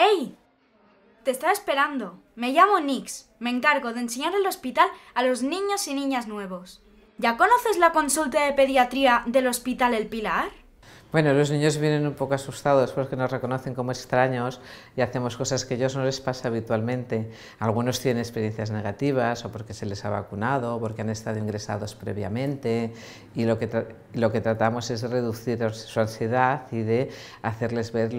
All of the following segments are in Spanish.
¡Ey! Te estaba esperando. Me llamo Nix. Me encargo de enseñar el hospital a los niños y niñas nuevos. ¿Ya conoces la consulta de pediatría del Hospital El Pilar? Bueno, los niños vienen un poco asustados porque nos reconocen como extraños y hacemos cosas que a ellos no les pasa habitualmente. Algunos tienen experiencias negativas o porque se les ha vacunado, o porque han estado ingresados previamente y lo que, tratamos es reducir su ansiedad y de hacerles, ver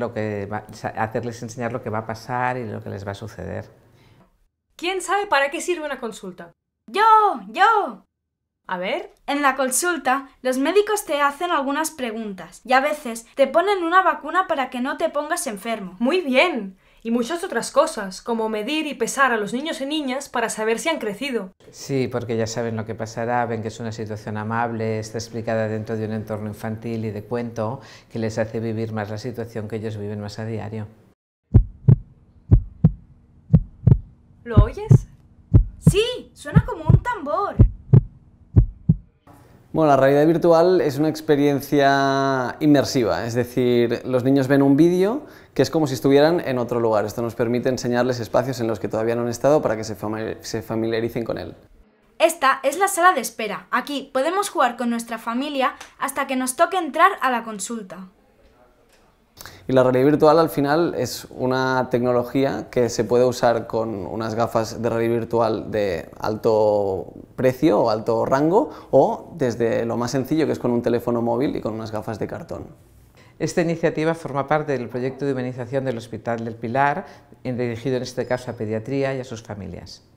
hacerles enseñar lo que va a pasar y lo que les va a suceder. ¿Quién sabe para qué sirve una consulta? Yo, yo. A ver. En la consulta, los médicos te hacen algunas preguntas y a veces te ponen una vacuna para que no te pongas enfermo. Muy bien. Y muchas otras cosas, como medir y pesar a los niños y niñas para saber si han crecido. Sí, porque ya saben lo que pasará, ven que es una situación amable, está explicada dentro de un entorno infantil y de cuento que les hace vivir más la situación que ellos viven más a diario. ¿Lo oyes? Sí, suena como un tambor. Bueno, la realidad virtual es una experiencia inmersiva, es decir, los niños ven un vídeo que es como si estuvieran en otro lugar. Esto nos permite enseñarles espacios en los que todavía no han estado para que se familiaricen con él. Esta es la sala de espera. Aquí podemos jugar con nuestra familia hasta que nos toque entrar a la consulta. Y la realidad virtual al final es una tecnología que se puede usar con unas gafas de realidad virtual de alto precio o alto rango o desde lo más sencillo que es con un teléfono móvil y con unas gafas de cartón. Esta iniciativa forma parte del proyecto de humanización del Hospital del Pilar, dirigido en este caso a pediatría y a sus familias.